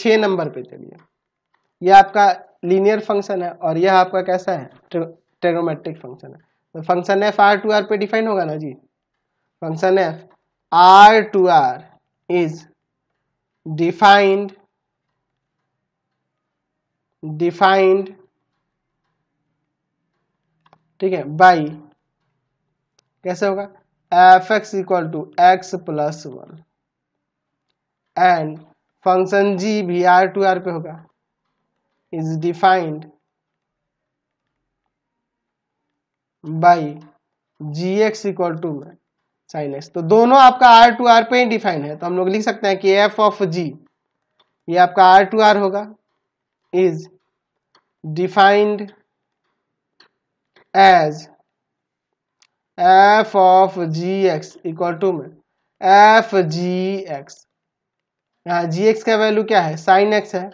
छ नंबर पे चलिए यह आपका लीनियर फंक्शन है और यह आपका कैसा है ट्रेगोमेट्रिक फंक्शन है तो function f R to R पे डिफाइन होगा ना जी function f R to R is defined defined ठीक है बाई कैसे होगा f x equal to x plus one and function g भी आर टू आर पे होगा is defined by g x equal to में साइन एक्स तो दोनों आपका आर टू आर पे ही डिफाइन है तो हम लोग लिख सकते हैं कि एफ ऑफ जी ये आपका आर टू आर होगा is defined as f of g x equal to में f g x g x का वैल्यू क्या है साइन एक्स है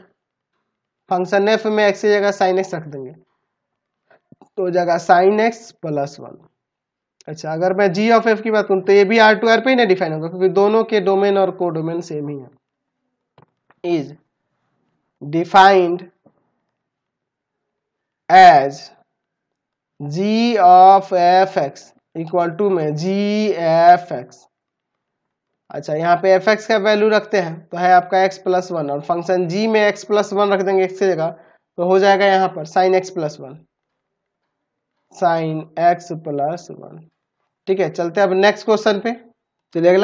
फंक्शन एफ में एक्स की जगह साइन एक्स रख देंगे तो जगह साइन एक्स प्लस वन अच्छा अगर मैं जी ऑफ एफ की बात करूँ तो ये भी आर टू आर पे ही ना डिफाइन होगा क्योंकि दोनों के डोमेन और को डोमेन सेम ही है is defined as g of f x equal to में जी एफ एक्स अच्छा यहाँ पे एफ एक्स का वैल्यू रखते हैं तो है आपका एक्स प्लस वन और फंक्शन जी में एक्स प्लस वन रख देंगे एक्स की जगह तो हो जाएगा यहाँ पर sine x plus one sine x plus one ठीक है चलते अब नेक्स्ट क्वेश्चन पे चलिए अगला